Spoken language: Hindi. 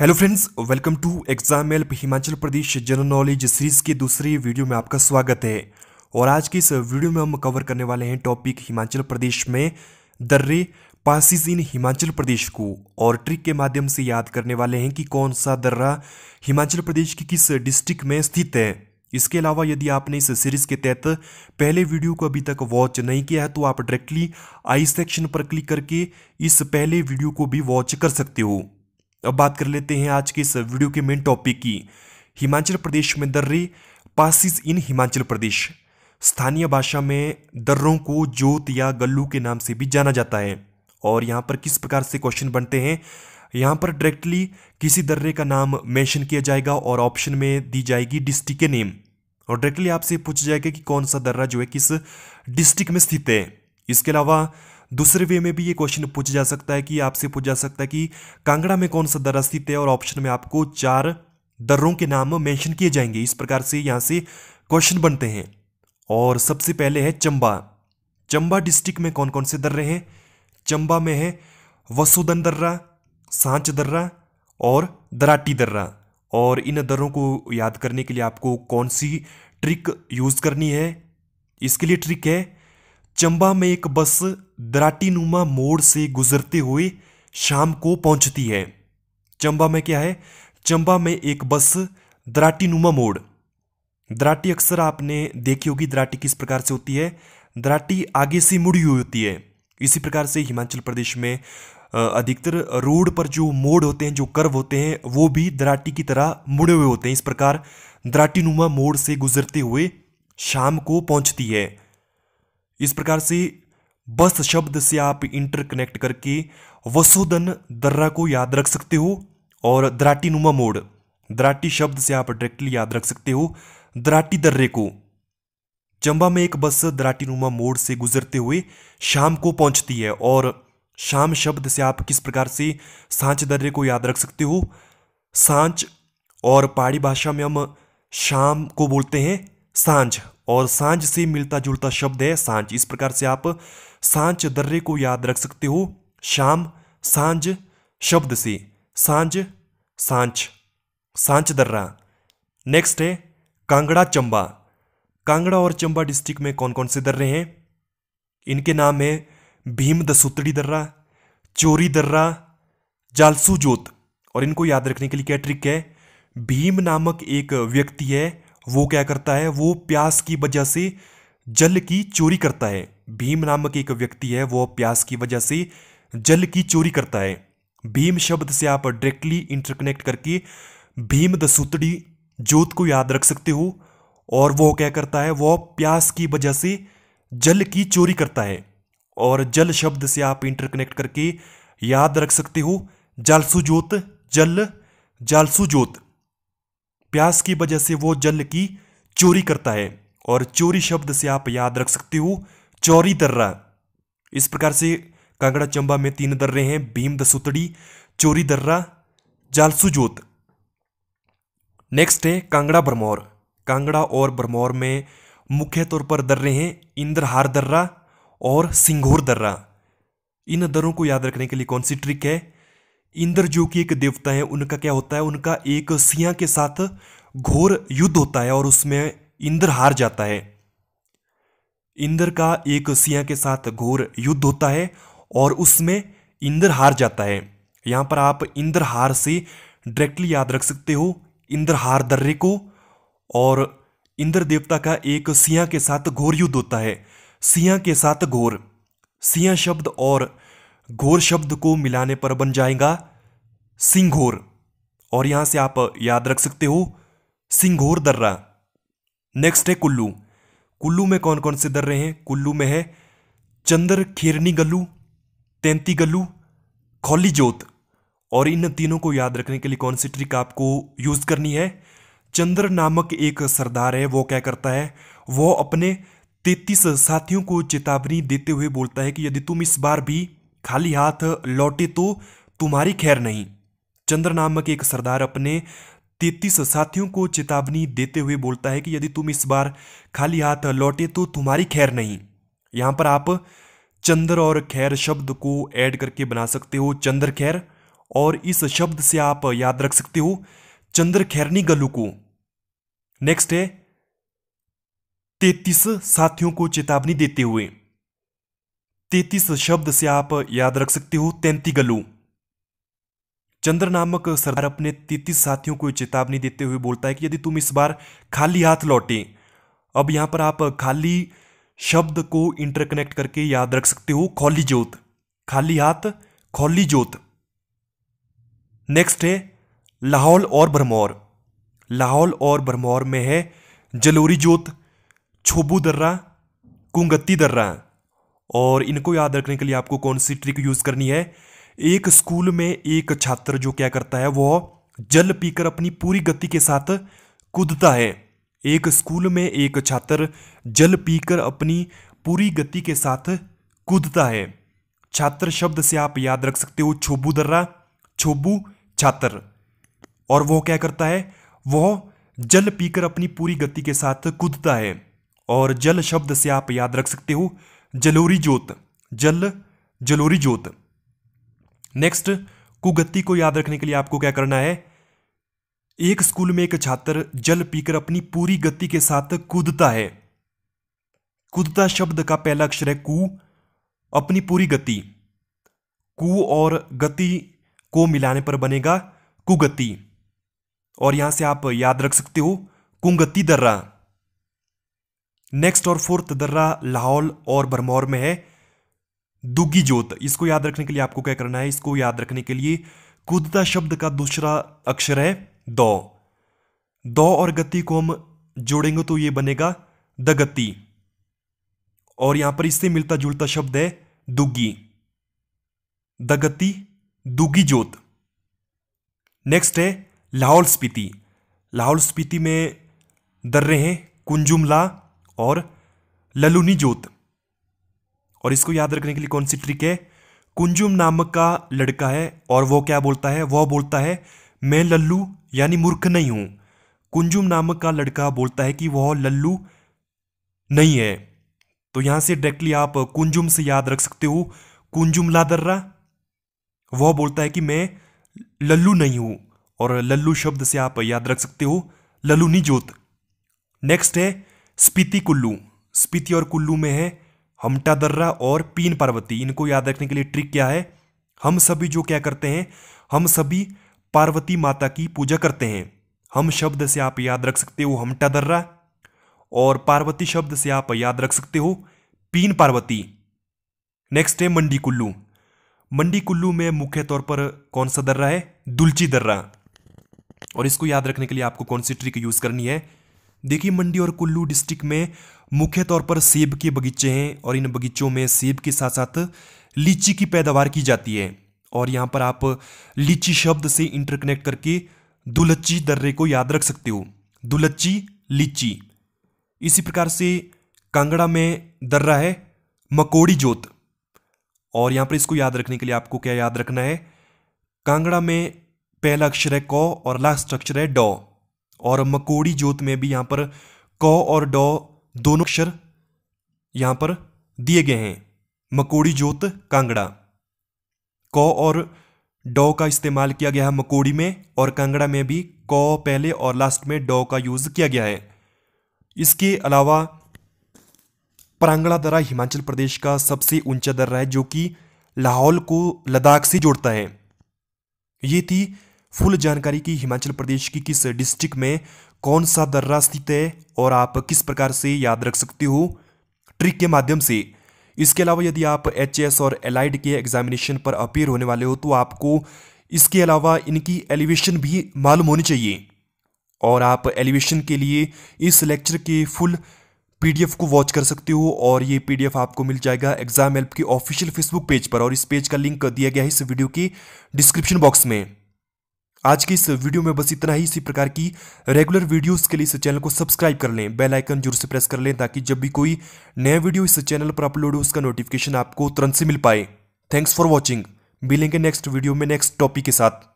hello friends welcome to exam help Himachal Pradesh general knowledge series के दूसरे वीडियो में आपका स्वागत है और आज की इस वीडियो में हम कवर करने वाले हैं टॉपिक हिमाचल प्रदेश में दर्रे पासिस इन हिमाचल प्रदेश को और ट्रिक के माध्यम से याद करने वाले हैं कि कौन सा दर्रा हिमाचल प्रदेश की किस डिस्ट्रिक्ट में स्थित है इसके अलावा यदि आपने इस सीरीज के तहत पहले वीडियो को अभी तक वॉच नहीं किया है तो आप डायरेक्टली आई सेक्शन पर क्लिक करके इस पहले वीडियो को भी वॉच कर सकते हो अब बात कर लेते हैं आज के इस वीडियो के मेन टॉपिक की हिमाचल प्रदेश में दर्रे पासिस इन हिमाचल प्रदेश स्थानीय भाषा में दर्रों को जोत या गल्लू के नाम से भी जाना जाता है और यहाँ पर किस प्रकार से क्वेश्चन बनते हैं यहाँ पर डायरेक्टली किसी दर्रे का नाम मेंशन किया जाएगा और ऑप्शन में दी जाएगी डिस्ट्रिक्ट के नेम और डायरेक्टली आपसे पूछा जाएगा कि कौन सा दर्रा जो है किस डिस्ट्रिक्ट में स्थित है इसके अलावा दूसरे वे में भी ये क्वेश्चन पूछा जा सकता है कि आपसे पूछा जा सकता है कि कांगड़ा में कौन सा दर्रा स्थित है और ऑप्शन में आपको चार दर्रों के नाम मेंशन किए जाएंगे इस प्रकार से यहाँ से क्वेश्चन बनते हैं और सबसे पहले है चंबा चंबा डिस्ट्रिक्ट में कौन कौन से दर्रे हैं चंबा में है वसुदन दर्रा सांच दर्रा और दराटी दर्रा और इन दर्रों को याद करने के लिए आपको कौन सी ट्रिक यूज़ करनी है इसके लिए ट्रिक है चंबा में एक बस दराटीनुमा मोड़ से गुजरते हुए शाम को पहुंचती है चंबा में क्या है चंबा में एक बस दराटीनुमा मोड़ दराटी अक्सर आपने देखी होगी दराटी किस प्रकार से होती है दराटी आगे से मुड़ी हुई होती है इसी प्रकार से हिमाचल प्रदेश में अधिकतर रोड पर जो मोड़ होते हैं जो कर्व होते हैं वो भी दराटी की तरह मुड़े हुए होते हैं इस प्रकार दराटीनुमा मोड़ से गुजरते हुए शाम को पहुंचती है इस प्रकार से बस शब्द से आप इंटरकनेक्ट करके वसुधन दर्रा को याद रख सकते हो और दराटी नुमा मोड़ दराटी शब्द से आप डायरेक्टली याद रख सकते हो दराटी दर्रे को चंबा में एक बस दराटी नुमा मोड़ से गुजरते हुए शाम को पहुंचती है और शाम शब्द से आप किस प्रकार से सांच दर्रे को याद रख सकते हो सांच और पहाड़ी भाषा में हम शाम को बोलते हैं सांझ और सांझ से मिलता जुलता शब्द है सांझ इस प्रकार से आप सांझ दर्रे को याद रख सकते हो शाम सांझ शब्द से सांझ सांच सांच दर्रा नेक्स्ट है कांगड़ा चंबा कांगड़ा और चंबा डिस्ट्रिक्ट में कौन कौन से दर्रे हैं इनके नाम है भीम दसुतड़ी दर्रा चोरी दर्रा जालसू जोत और इनको याद रखने के लिए क्या ट्रिक है भीम नामक एक व्यक्ति है वो क्या करता है वो प्यास की वजह से जल की चोरी करता है भीम नामक एक व्यक्ति है वो प्यास की वजह से जल की चोरी करता है भीम शब्द से आप डायरेक्टली इंटरकनेक्ट करके भीम दसूतड़ी जोत को याद रख सकते हो और वो क्या करता है वह प्यास की वजह से जल की चोरी करता है और जल शब्द से आप इंटरकनेक्ट करके याद रख सकते हो जालसू जोत जल जालसू जोत प्यास की वजह से वो जल की चोरी करता है और चोरी शब्द से आप याद रख सकते हो चोरी दर्रा इस प्रकार से कांगड़ा चंबा में तीन दर्रे हैं भीम दसुतड़ी चोरी दर्रा जालसू जोत नेक्स्ट है कांगड़ा भरमौर कांगड़ा और भरमौर में मुख्य तौर पर दर्रे हैं इंद्रहार दर्रा और सिंघोर दर्रा इन दरों को याद रखने के लिए कौन सी ट्रिक है इंद्र जो कि एक देवता है उनका क्या होता है उनका एक सिया के साथ घोर युद्ध होता है और उसमें इंद्र हार जाता है इंद्र का एक सिंह के साथ घोर युद्ध होता है और उसमें इंद्र हार जाता है यहां पर आप इंद्र हार से डायरेक्टली याद रख सकते हो इंद्र हार दर्रे को और इंद्र देवता का एक सिंह के साथ घोर युद्ध होता है सिंह के साथ घोर सिया शब्द और घोर शब्द को मिलाने पर बन जाएगा सिंघोर और यहां से आप याद रख सकते हो सिंघोर दर्रा नेक्स्ट है कुल्लू कुल्लू में कौन कौन से दर्रे हैं कुल्लू में है चंद्र खेरनी गल्लू तैंती गल्लू खौली जोत और इन तीनों को याद रखने के लिए कौन सी ट्रिक आपको यूज़ करनी है चंद्र नामक एक सरदार है वो क्या करता है वो अपने तैतीस साथियों को चेतावनी देते हुए बोलता है कि यदि तुम इस बार भी खाली हाथ लौटे तो तुम्हारी खैर नहीं चंद्र नामक एक सरदार अपने तैतीस साथियों को चेतावनी देते हुए बोलता है कि यदि तुम इस बार खाली हाथ लौटे तो तुम्हारी खैर नहीं यहाँ पर आप चंद्र और खैर शब्द को ऐड करके बना सकते हो चंद्र खैर और इस शब्द से आप याद रख सकते हो चंद्र खैरनी गलू को नेक्स्ट है तैतीस साथियों को चेतावनी देते हुए तेतीस शब्द से आप याद रख सकते हो तैंती गलू चंद्र नामक सरदार अपने तेतीस साथियों को चेतावनी देते हुए बोलता है कि यदि तुम इस बार खाली हाथ लौटे अब यहां पर आप खाली शब्द को इंटरकनेक्ट करके याद रख सकते हो खौली जोत खाली हाथ खौली जोत नेक्स्ट है लाहौल और भरमौर लाहौल और भरमौर में है जलोरी जोत छोबू दर्रा कुंगत्ती दर्रा और इनको याद रखने के लिए आपको कौन सी ट्रिक यूज़ करनी है एक स्कूल में एक छात्र जो क्या करता है वह जल पीकर अपनी पूरी गति के साथ कूदता है एक स्कूल में एक छात्र जल पीकर अपनी पूरी गति के साथ कूदता है छात्र शब्द से आप याद रख सकते हो छोबू दर्रा छोबू छात्र और वह क्या करता है वह जल पीकर अपनी पूरी गति के साथ कूदता है और जल शब्द से आप याद रख सकते हो जलोरी जोत जल जलोरी जोत नेक्स्ट कुगत्ती को याद रखने के लिए आपको क्या करना है एक स्कूल में एक छात्र जल पीकर अपनी पूरी गति के साथ कूदता है कूदता शब्द का पहला अक्षर है कु अपनी पूरी गति कु और गति को मिलाने पर बनेगा कुगति और यहां से आप याद रख सकते हो कुंगति दर्रा नेक्स्ट और फोर्थ दर्रा लाहौल और भरमौर में है दुगी जोत इसको याद रखने के लिए आपको क्या करना है इसको याद रखने के लिए कूदता शब्द का दूसरा अक्षर है दौ दौ और गति को हम जोड़ेंगे तो ये बनेगा गति और यहां पर इससे मिलता जुलता शब्द है दुगी गति दुगी जोत नेक्स्ट है लाहौल स्पीति लाहौल स्पीति में दर्रे हैं कुंजुमला और ललुनी जोत और इसको याद रखने के लिए कौन सी ट्रिक है कुंजुम नामक का लड़का है और वो क्या बोलता है वह बोलता है मैं लल्लू यानी मूर्ख नहीं हूं कुंजुम नामक का लड़का बोलता है कि वह लल्लू नहीं है तो यहां से डायरेक्टली आप कुंजुम से याद रख सकते हो कुंजुम लादर्रा वह बोलता है कि मैं लल्लू नहीं हूं और लल्लू शब्द से आप याद रख सकते हो ललुनी जोत नेक्स्ट है स्पीति कुल्लू स्पीति और कुल्लू में है हमटा दर्रा और पीन पार्वती इनको याद रखने के लिए ट्रिक क्या है हम सभी जो क्या करते हैं हम सभी पार्वती माता की पूजा करते हैं हम शब्द से आप याद रख सकते हो हमटा दर्रा और पार्वती शब्द से आप याद रख सकते हो पीन पार्वती नेक्स्ट है मंडी कुल्लू मंडी कुल्लू में मुख्य तौर पर कौन सा दर्रा है दुलची दर्रा और इसको याद रखने के लिए आपको कौन सी ट्रिक यूज करनी है देखिए मंडी और कुल्लू डिस्ट्रिक्ट में मुख्य तौर पर सेब के बगीचे हैं और इन बगीचों में सेब के साथ साथ लीची की पैदावार की जाती है और यहाँ पर आप लीची शब्द से इंटरकनेक्ट करके दुलच्ची दर्रे को याद रख सकते हो दुलच्ची लीची इसी प्रकार से कांगड़ा में दर्रा है मकोड़ी जोत और यहाँ पर इसको याद रखने के लिए आपको क्या याद रखना है कांगड़ा में पहला अक्षर है कौ और लास्ट अक्षर है डॉ और मकोड़ी जोत में भी यहाँ पर क और ड दोनों अक्षर यहाँ पर दिए गए हैं मकोड़ी जोत कांगड़ा क और डो का इस्तेमाल किया गया है मकोड़ी में और कांगड़ा में भी क पहले और लास्ट में डॉ का यूज़ किया गया है इसके अलावा परांगड़ा दर्रा हिमाचल प्रदेश का सबसे ऊंचा दर्रा है जो कि लाहौल को लद्दाख से जोड़ता है ये थी फुल जानकारी की हिमाचल प्रदेश की किस डिस्ट्रिक्ट में कौन सा दर्रा स्थित है और आप किस प्रकार से याद रख सकते हो ट्रिक के माध्यम से इसके अलावा यदि आप एच और एलाइड के एग्जामिनेशन पर अपीयर होने वाले हो तो आपको इसके अलावा इनकी एलिवेशन भी मालूम होनी चाहिए और आप एलिवेशन के लिए इस लेक्चर के फुल पीडीएफ को वॉच कर सकते हो और ये पीडीएफ आपको मिल जाएगा एग्जाम हेल्प के ऑफिशियल फेसबुक पेज पर और इस पेज का लिंक दिया गया है इस वीडियो के डिस्क्रिप्शन बॉक्स में आज की इस वीडियो में बस इतना ही इसी प्रकार की रेगुलर वीडियोस के लिए इस चैनल को सब्सक्राइब कर लें बेल आइकन जरूर से प्रेस कर लें ताकि जब भी कोई नया वीडियो इस चैनल पर अपलोड हो उसका नोटिफिकेशन आपको तुरंत से मिल पाए थैंक्स फॉर वॉचिंग मिलेंगे नेक्स्ट वीडियो में नेक्स्ट टॉपिक के साथ